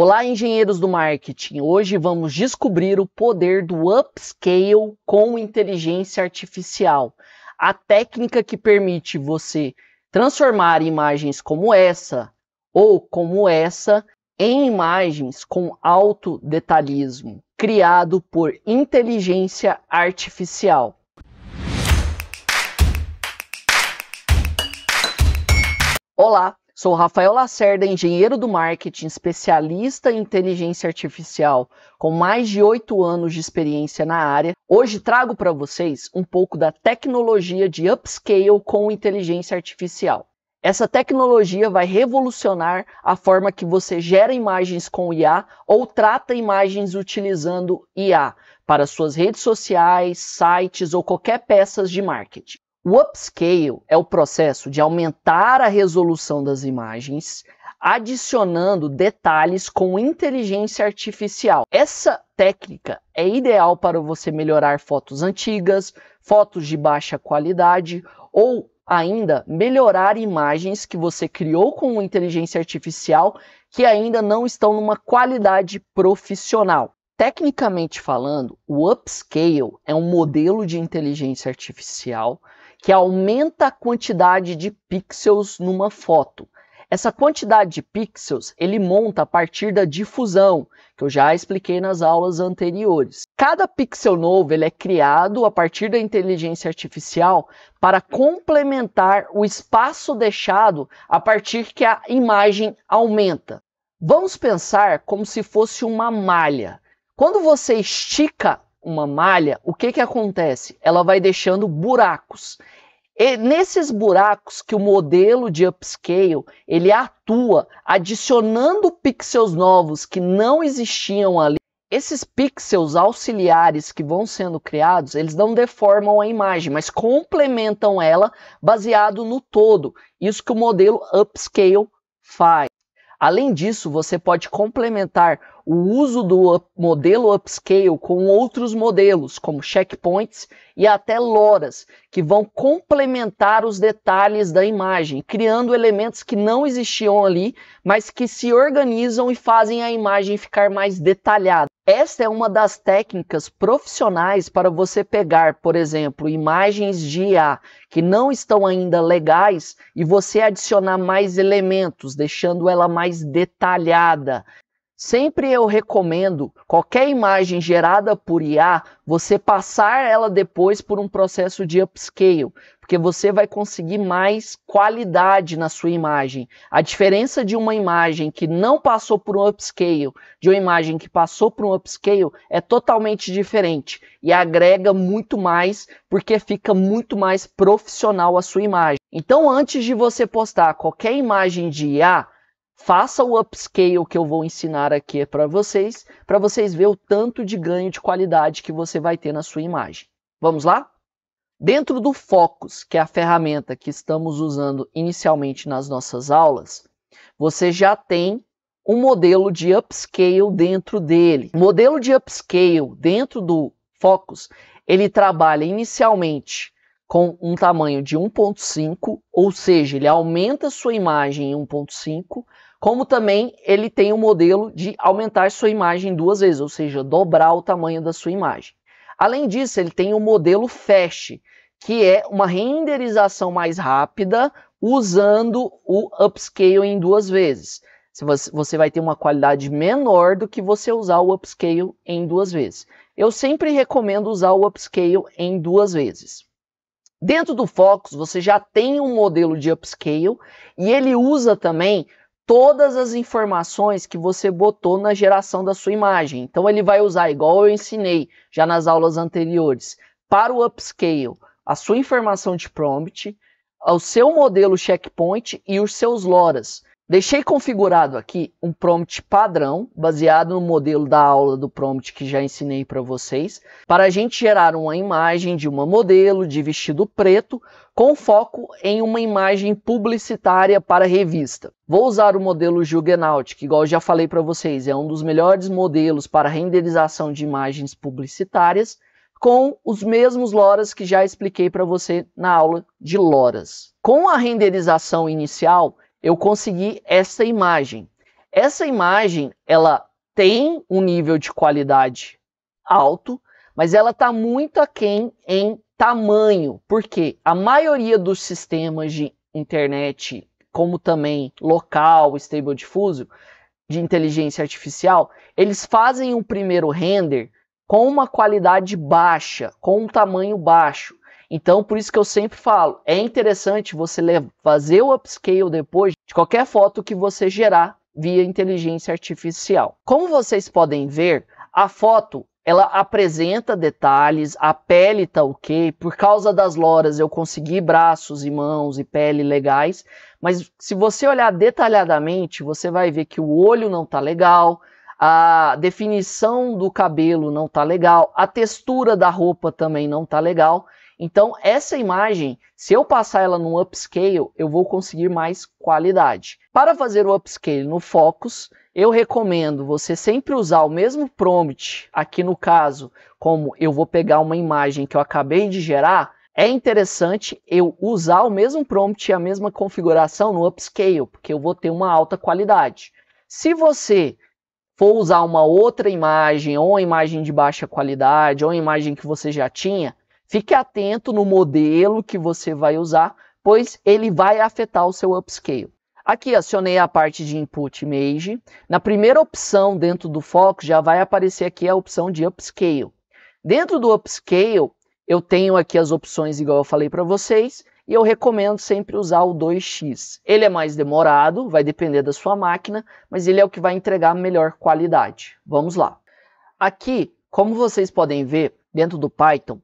Olá, engenheiros do marketing! Hoje vamos descobrir o poder do upscale com inteligência artificial, a técnica que permite você transformar imagens como essa ou como essa em imagens com alto detalhismo, criado por inteligência artificial. Olá! Sou Rafael Lacerda, engenheiro do marketing, especialista em inteligência artificial, com mais de oito anos de experiência na área. Hoje trago para vocês um pouco da tecnologia de upscale com inteligência artificial. Essa tecnologia vai revolucionar a forma que você gera imagens com IA ou trata imagens utilizando IA para suas redes sociais, sites ou qualquer peças de marketing. O upscale é o processo de aumentar a resolução das imagens, adicionando detalhes com inteligência artificial. Essa técnica é ideal para você melhorar fotos antigas, fotos de baixa qualidade ou ainda melhorar imagens que você criou com inteligência artificial que ainda não estão numa qualidade profissional. Tecnicamente falando, o upscale é um modelo de inteligência artificial que aumenta a quantidade de pixels numa foto. Essa quantidade de pixels ele monta a partir da difusão, que eu já expliquei nas aulas anteriores. Cada pixel novo ele é criado a partir da inteligência artificial para complementar o espaço deixado a partir que a imagem aumenta. Vamos pensar como se fosse uma malha. Quando você estica uma malha, o que, que acontece? Ela vai deixando buracos. E nesses buracos que o modelo de upscale ele atua, adicionando pixels novos que não existiam ali. Esses pixels auxiliares que vão sendo criados, eles não deformam a imagem, mas complementam ela baseado no todo. Isso que o modelo upscale faz. Além disso, você pode complementar o uso do up modelo upscale com outros modelos, como checkpoints e até loras, que vão complementar os detalhes da imagem, criando elementos que não existiam ali, mas que se organizam e fazem a imagem ficar mais detalhada. Esta é uma das técnicas profissionais para você pegar, por exemplo, imagens de IA que não estão ainda legais e você adicionar mais elementos, deixando ela mais detalhada, Sempre eu recomendo qualquer imagem gerada por IA, você passar ela depois por um processo de upscale, porque você vai conseguir mais qualidade na sua imagem. A diferença de uma imagem que não passou por um upscale, de uma imagem que passou por um upscale, é totalmente diferente e agrega muito mais, porque fica muito mais profissional a sua imagem. Então, antes de você postar qualquer imagem de IA, Faça o upscale que eu vou ensinar aqui para vocês, para vocês ver o tanto de ganho de qualidade que você vai ter na sua imagem. Vamos lá? Dentro do Focus, que é a ferramenta que estamos usando inicialmente nas nossas aulas, você já tem um modelo de upscale dentro dele. O modelo de upscale dentro do Focus, ele trabalha inicialmente com um tamanho de 1.5, ou seja, ele aumenta sua imagem em 1.5 como também ele tem o um modelo de aumentar sua imagem duas vezes, ou seja, dobrar o tamanho da sua imagem. Além disso, ele tem o um modelo Fast, que é uma renderização mais rápida usando o upscale em duas vezes. Você vai ter uma qualidade menor do que você usar o upscale em duas vezes. Eu sempre recomendo usar o upscale em duas vezes. Dentro do Focus, você já tem um modelo de upscale e ele usa também todas as informações que você botou na geração da sua imagem. Então ele vai usar, igual eu ensinei já nas aulas anteriores, para o upscale, a sua informação de prompt, o seu modelo checkpoint e os seus LoRa's. Deixei configurado aqui um prompt padrão, baseado no modelo da aula do prompt que já ensinei para vocês, para a gente gerar uma imagem de uma modelo de vestido preto com foco em uma imagem publicitária para revista. Vou usar o modelo Juggernaut, que igual já falei para vocês, é um dos melhores modelos para renderização de imagens publicitárias, com os mesmos LoRa's que já expliquei para você na aula de LoRa's. Com a renderização inicial, eu consegui essa imagem. Essa imagem, ela tem um nível de qualidade alto, mas ela está muito aquém em tamanho, porque a maioria dos sistemas de internet, como também local, stable difuso, de inteligência artificial, eles fazem um primeiro render com uma qualidade baixa, com um tamanho baixo. Então, por isso que eu sempre falo, é interessante você fazer o upscale depois de qualquer foto que você gerar via inteligência artificial. Como vocês podem ver, a foto ela apresenta detalhes, a pele tá ok, por causa das loras eu consegui braços e mãos e pele legais, mas se você olhar detalhadamente, você vai ver que o olho não tá legal, a definição do cabelo não tá legal, a textura da roupa também não tá legal. Então, essa imagem, se eu passar ela no upscale, eu vou conseguir mais qualidade. Para fazer o upscale no Focus, eu recomendo você sempre usar o mesmo prompt, aqui no caso, como eu vou pegar uma imagem que eu acabei de gerar, é interessante eu usar o mesmo prompt e a mesma configuração no upscale, porque eu vou ter uma alta qualidade. Se você for usar uma outra imagem, ou uma imagem de baixa qualidade, ou uma imagem que você já tinha, Fique atento no modelo que você vai usar, pois ele vai afetar o seu upscale. Aqui acionei a parte de Input Image. Na primeira opção dentro do Focus já vai aparecer aqui a opção de Upscale. Dentro do Upscale eu tenho aqui as opções igual eu falei para vocês e eu recomendo sempre usar o 2x. Ele é mais demorado, vai depender da sua máquina, mas ele é o que vai entregar melhor qualidade. Vamos lá. Aqui, como vocês podem ver, dentro do Python,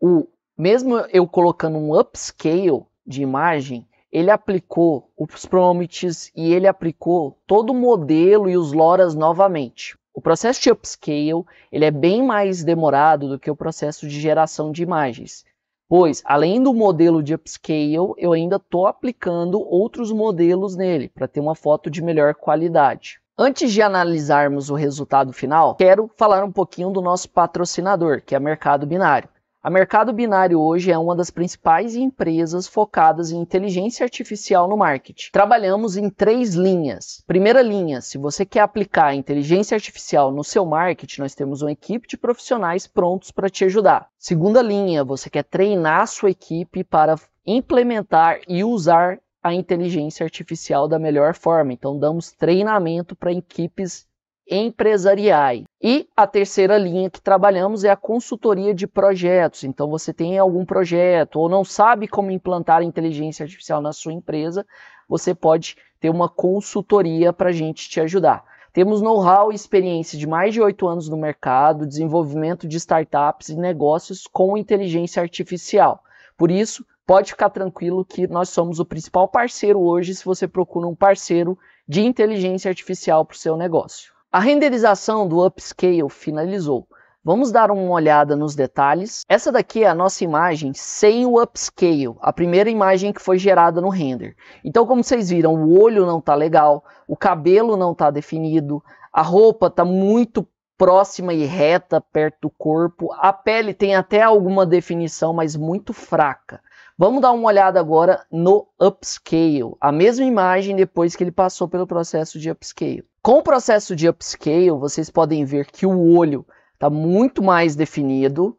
o mesmo eu colocando um upscale de imagem, ele aplicou os prompts e ele aplicou todo o modelo e os LoRa's novamente. O processo de upscale ele é bem mais demorado do que o processo de geração de imagens, pois além do modelo de upscale, eu ainda estou aplicando outros modelos nele para ter uma foto de melhor qualidade. Antes de analisarmos o resultado final, quero falar um pouquinho do nosso patrocinador, que é o Mercado Binário. A Mercado Binário hoje é uma das principais empresas focadas em inteligência artificial no marketing. Trabalhamos em três linhas. Primeira linha, se você quer aplicar inteligência artificial no seu marketing, nós temos uma equipe de profissionais prontos para te ajudar. Segunda linha, você quer treinar a sua equipe para implementar e usar a inteligência artificial da melhor forma. Então damos treinamento para equipes empresariais. E a terceira linha que trabalhamos é a consultoria de projetos. Então, você tem algum projeto ou não sabe como implantar inteligência artificial na sua empresa, você pode ter uma consultoria para a gente te ajudar. Temos know-how e experiência de mais de oito anos no mercado, desenvolvimento de startups e negócios com inteligência artificial. Por isso, pode ficar tranquilo que nós somos o principal parceiro hoje se você procura um parceiro de inteligência artificial para o seu negócio. A renderização do upscale finalizou. Vamos dar uma olhada nos detalhes. Essa daqui é a nossa imagem sem o upscale, a primeira imagem que foi gerada no render. Então, como vocês viram, o olho não está legal, o cabelo não está definido, a roupa está muito próxima e reta perto do corpo, a pele tem até alguma definição, mas muito fraca. Vamos dar uma olhada agora no upscale, a mesma imagem depois que ele passou pelo processo de upscale. Com o processo de upscale, vocês podem ver que o olho está muito mais definido.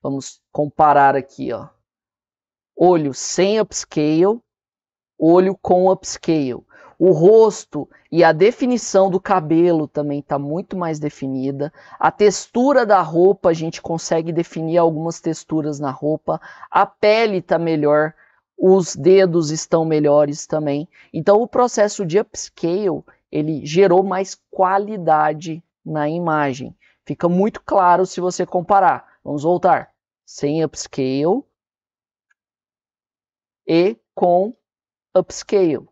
Vamos comparar aqui, ó. Olho sem upscale, olho com upscale. O rosto e a definição do cabelo também está muito mais definida. A textura da roupa, a gente consegue definir algumas texturas na roupa. A pele está melhor os dedos estão melhores também. Então o processo de upscale, ele gerou mais qualidade na imagem. Fica muito claro se você comparar. Vamos voltar. Sem upscale e com upscale.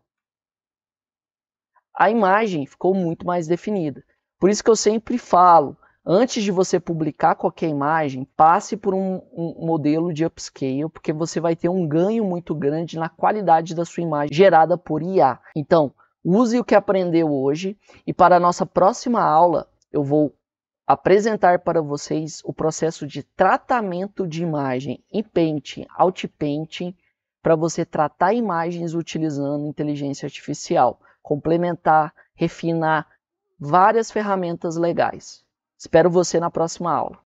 A imagem ficou muito mais definida. Por isso que eu sempre falo, Antes de você publicar qualquer imagem, passe por um, um, modelo de upscale, porque você vai ter um ganho muito grande na qualidade da sua imagem gerada por IA. Então, use o que aprendeu hoje e para a nossa próxima aula, eu vou apresentar para vocês o processo de tratamento de imagem em Paint, Outpainting, para você tratar imagens utilizando inteligência artificial, complementar, refinar várias ferramentas legais. Espero você na próxima aula.